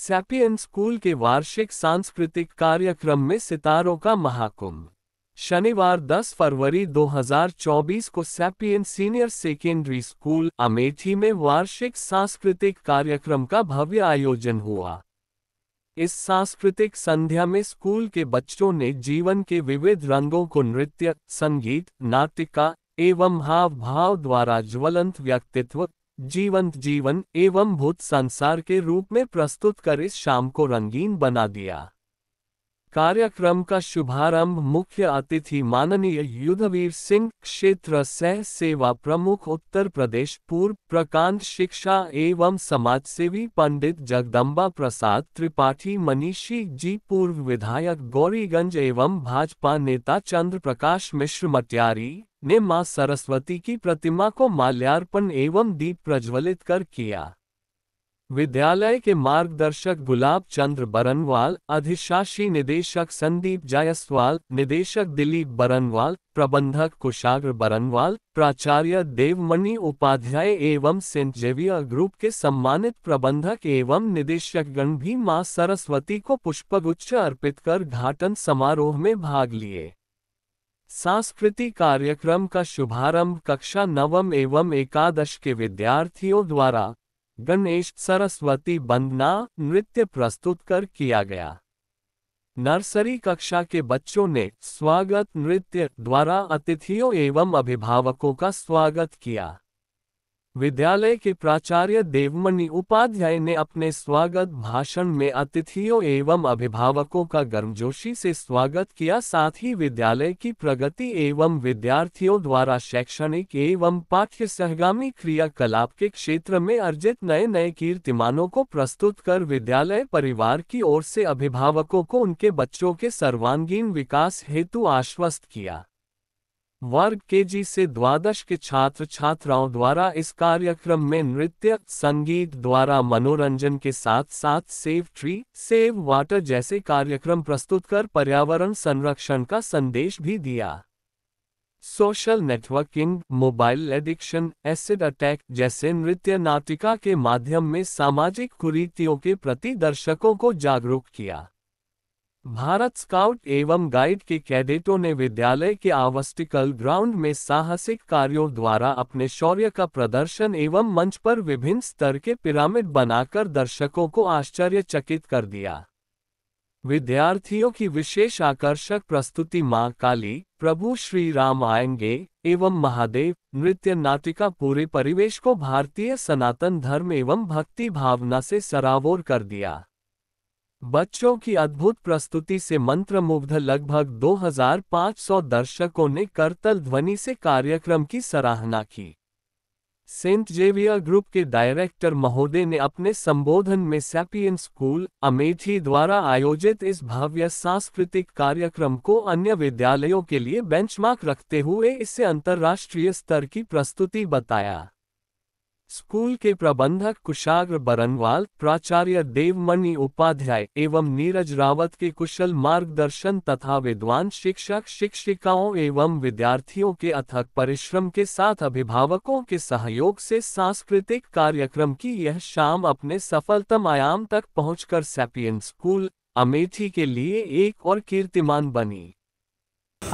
sapien school के वार्षिक सांस्कृतिक कार्यक्रम में सितारों का महाकुंभ शनिवार 10 फरवरी 2024 को सैपियन सीनियर सेकेंडरी स्कूल अमेठी में वार्षिक सांस्कृतिक कार्यक्रम का भव्य आयोजन हुआ इस सांस्कृतिक संध्या में स्कूल के बच्चों ने जीवन के विविध रंगों को नृत्य संगीत नाटिका एवं हाव भाव द्वारा ज्वलंत व्यक्तित्व जीवंत जीवन एवं भूत संसार के रूप में प्रस्तुत कर इस शाम को रंगीन बना दिया कार्यक्रम का शुभारंभ मुख्य अतिथि माननीय युद्धवीर सिंह क्षेत्र सह सेवा प्रमुख उत्तर प्रदेश पूर्व प्रकांत शिक्षा एवं समाजसेवी पंडित जगदम्बा प्रसाद त्रिपाठी मनीषी जी पूर्व विधायक गौरीगंज एवं भाजपा नेता चंद्र प्रकाश मिश्र मटियारी ने मां सरस्वती की प्रतिमा को माल्यार्पण एवं दीप प्रज्वलित कर किया विद्यालय के मार्गदर्शक गुलाब चंद्र बरनवाल अधिशासी निदेशक संदीप जायसवाल निदेशक दिलीप बरनवाल प्रबंधक कुशाग्र बरनवाल प्राचार्य देवमणि उपाध्याय एवं सेंट जेवियर ग्रुप के सम्मानित प्रबंधक एवं निदेशकगण भी मां सरस्वती को पुष्पगुच्छ अर्पित कर घाटन समारोह में भाग लिए सांस्कृतिक कार्यक्रम का शुभारंभ कक्षा नवम एवं एकादश के विद्यार्थियों द्वारा गणेश सरस्वती बंदना नृत्य प्रस्तुत कर किया गया नर्सरी कक्षा के बच्चों ने स्वागत नृत्य द्वारा अतिथियों एवं अभिभावकों का स्वागत किया विद्यालय के प्राचार्य देवमणि उपाध्याय ने अपने स्वागत भाषण में अतिथियों एवं अभिभावकों का गर्मजोशी से स्वागत किया साथ ही विद्यालय की प्रगति एवं विद्यार्थियों द्वारा शैक्षणिक एवं पाठ्य सहगामी क्रियाकलाप के क्षेत्र में अर्जित नए नए कीर्तिमानों को प्रस्तुत कर विद्यालय परिवार की ओर से अभिभावकों को उनके बच्चों के सर्वांगीण विकास हेतु आश्वस्त किया वर्ग के जी से द्वादश के छात्र छात्राओं द्वारा इस कार्यक्रम में नृत्य संगीत द्वारा मनोरंजन के साथ साथ सेव ट्री सेव वाटर जैसे कार्यक्रम प्रस्तुत कर पर्यावरण संरक्षण का संदेश भी दिया social networking mobile addiction acid attack जैसे नृत्य नाटिका के माध्यम में सामाजिक कुरीतियों के प्रति दर्शकों को जागरूक किया भारत स्काउट एवं गाइड के कैडेटों ने विद्यालय के आवस्टिकल ग्राउंड में साहसिक कार्यों द्वारा अपने शौर्य का प्रदर्शन एवं मंच पर विभिन्न स्तर के पिरामिड बनाकर दर्शकों को आश्चर्यचकित कर दिया विद्यार्थियों की विशेष आकर्षक प्रस्तुति मां काली प्रभु श्री राम आएंगे एवं महादेव नृत्य नाटिका पूरे परिवेश को भारतीय सनातन धर्म एवं भक्ति भावना से सरावोर कर दिया बच्चों की अद्भुत प्रस्तुति से मंत्रमुग्ध लगभग 2500 दर्शकों ने करतल ध्वनि से कार्यक्रम की सराहना की सेंट जेवियर ग्रुप के डायरेक्टर महोदय ने अपने संबोधन में सैपियन स्कूल अमेठी द्वारा आयोजित इस भव्य सांस्कृतिक कार्यक्रम को अन्य विद्यालयों के लिए बेंचमार्क रखते हुए इसे अंतर्राष्ट्रीय स्तर की प्रस्तुति बताया स्कूल के प्रबंधक कुशाग्र बरनवाल प्राचार्य देवमणि उपाध्याय एवं नीरज रावत के कुशल मार्गदर्शन तथा विद्वान शिक्षक शिक्षिकाओं एवं विद्यार्थियों के अथक परिश्रम के साथ अभिभावकों के सहयोग से सांस्कृतिक कार्यक्रम की यह शाम अपने सफलतम आयाम तक पहुंचकर सैपियन स्कूल अमेठी के लिए एक और कीर्तिमान बनी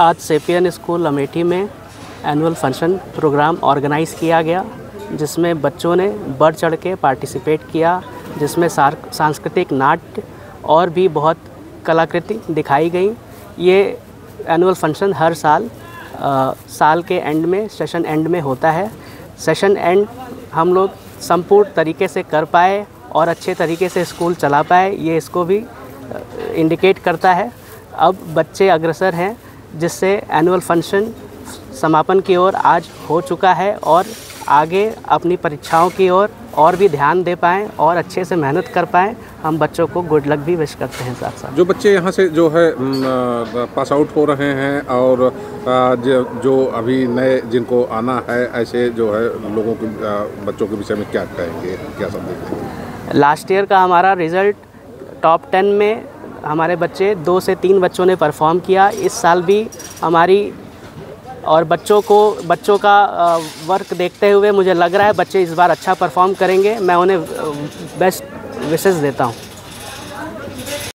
आज सेपियन स्कूल अमेठी में एनुअल फंक्शन प्रोग्राम ऑर्गेनाइज किया गया जिसमें बच्चों ने बढ़ चढ़ के पार्टिसिपेट किया जिसमें सांस्कृतिक नाट्य और भी बहुत कलाकृति दिखाई गई ये एनुअल फंक्शन हर साल आ, साल के एंड में सेशन एंड में होता है सेशन एंड हम लोग संपूर्ण तरीके से कर पाए और अच्छे तरीके से स्कूल चला पाए ये इसको भी इंडिकेट करता है अब बच्चे अग्रसर हैं जिससे एनुअल फंक्शन समापन की ओर आज हो चुका है और आगे अपनी परीक्षाओं की ओर और, और भी ध्यान दे पाएँ और अच्छे से मेहनत कर पाएँ हम बच्चों को गुड लक भी विश करते हैं साथ साथ जो बच्चे यहाँ से जो है पास आउट हो रहे हैं और जो अभी नए जिनको आना है ऐसे जो है लोगों के बच्चों के विषय में क्या कहेंगे क्या संदेश लास्ट ईयर का हमारा रिज़ल्ट टॉप टेन में हमारे बच्चे दो से तीन बच्चों ने परफॉर्म किया इस साल भी हमारी और बच्चों को बच्चों का वर्क देखते हुए मुझे लग रहा है बच्चे इस बार अच्छा परफॉर्म करेंगे मैं उन्हें बेस्ट विशेष देता हूँ